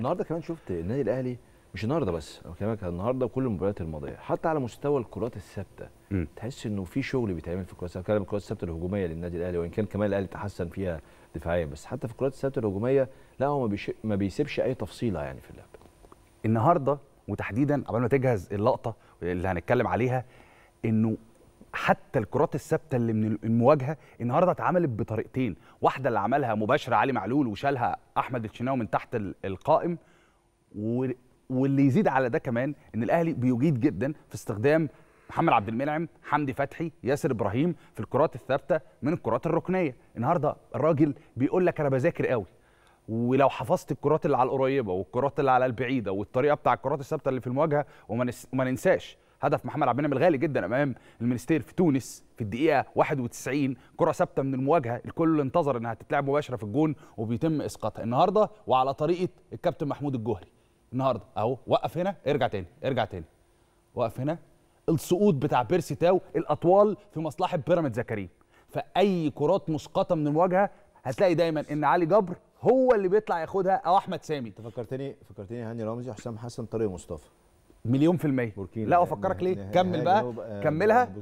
النهارده كمان شفت النادي الاهلي مش النهارده بس انا بكلمك النهارده وكل المباريات الماضيه حتى على مستوى الكرات الثابته تحس انه في شغل بيتعمل في الكرات الثابته بتكلم الكرات الثابته الهجوميه للنادي الاهلي وان كان كمان الاهلي تحسن فيها دفاعيا بس حتى في الكرات الثابته الهجوميه لا هو ما, ما بيسيبش اي تفصيله يعني في اللعب النهارده وتحديدا قبل ما تجهز اللقطه اللي هنتكلم عليها انه حتى الكرات الثابته اللي من المواجهه النهارده اتعملت بطريقتين واحده اللي عملها مباشره علي معلول وشالها احمد الشناوي من تحت القائم و... واللي يزيد على ده كمان ان الاهلي بيجيد جدا في استخدام محمد عبد المنعم حمدي فتحي ياسر ابراهيم في الكرات الثابته من الكرات الركنيه النهارده الراجل بيقول لك انا بذاكر قوي ولو حفظت الكرات اللي على القريبه والكرات اللي على البعيده والطريقه بتاع الكرات الثابته اللي في المواجهه وما ننساش هدف محمد عبد المنعم الغالي جدا امام المنستير في تونس في الدقيقه 91 كره ثابته من المواجهه الكل انتظر انها تتلعب مباشره في الجون وبيتم اسقاطها النهارده وعلى طريقه الكابتن محمود الجوهري النهارده اهو وقف هنا ارجع تاني ارجع تاني وقف هنا السقوط بتاع بيرسي تاو الاطوال في مصلحه بيراميدز زكريا فاي كرات مسقطه من المواجهه هتلاقي دايما ان علي جبر هو اللي بيطلع ياخدها او احمد سامي انت فكرتني فكرتني هاني رمزي حسام حسن طارق مصطفى مليون في المية بوركينا لا افكرك ليه يعني كمل يعني بقى آه، كملها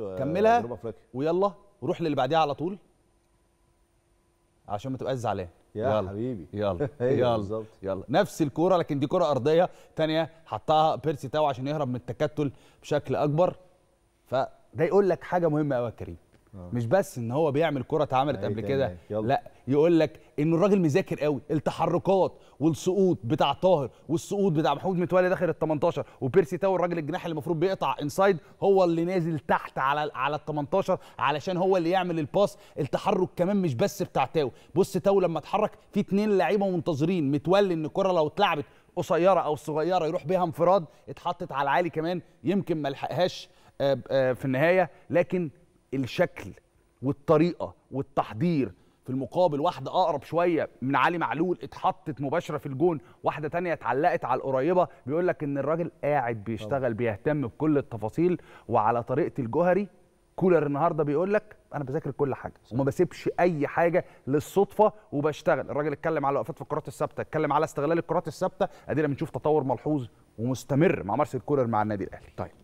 آه، كملها ويلا روح للي بعديها على طول عشان ما تبقاش زعلان يا يلا. حبيبي يلا أيوه، يلا بالظبط يلا نفس الكوره لكن دي كوره ارضيه ثانيه حطها بيرسي تاو عشان يهرب من التكتل بشكل اكبر فده يقول لك حاجه مهمه قوي يا كريم آه. مش بس ان هو بيعمل كره اتعملت أيوة، قبل كده لا يقول لك ان الراجل مذاكر قوي التحركات والسقوط بتاع طاهر والسقوط بتاع محمود متولي داخل ال 18 وبيرسي تاو الراجل الجناح اللي المفروض بيقطع انسايد هو اللي نازل تحت على على ال 18 علشان هو اللي يعمل الباس التحرك كمان مش بس بتاع تاو بص تاو لما اتحرك في اتنين لعيبه منتظرين متولي ان الكره لو اتلعبت قصيره او صغيره يروح بيها انفراد اتحطت على العالي كمان يمكن ما لحقهاش آه، آه، في النهايه لكن الشكل والطريقه والتحضير في المقابل واحده اقرب شويه من علي معلول اتحطت مباشره في الجون واحده تانية اتعلقت على القريبه بيقول لك ان الراجل قاعد بيشتغل بيهتم بكل التفاصيل وعلى طريقه الجوهري كولر النهارده بيقول لك انا بذاكر كل حاجه وما بسيبش اي حاجه للصدفه وبشتغل الراجل اتكلم على وقفات في الكرات الثابته اتكلم على استغلال الكرات الثابته ادينا بنشوف تطور ملحوظ ومستمر مع مارسيل كولر مع النادي الاهلي طيب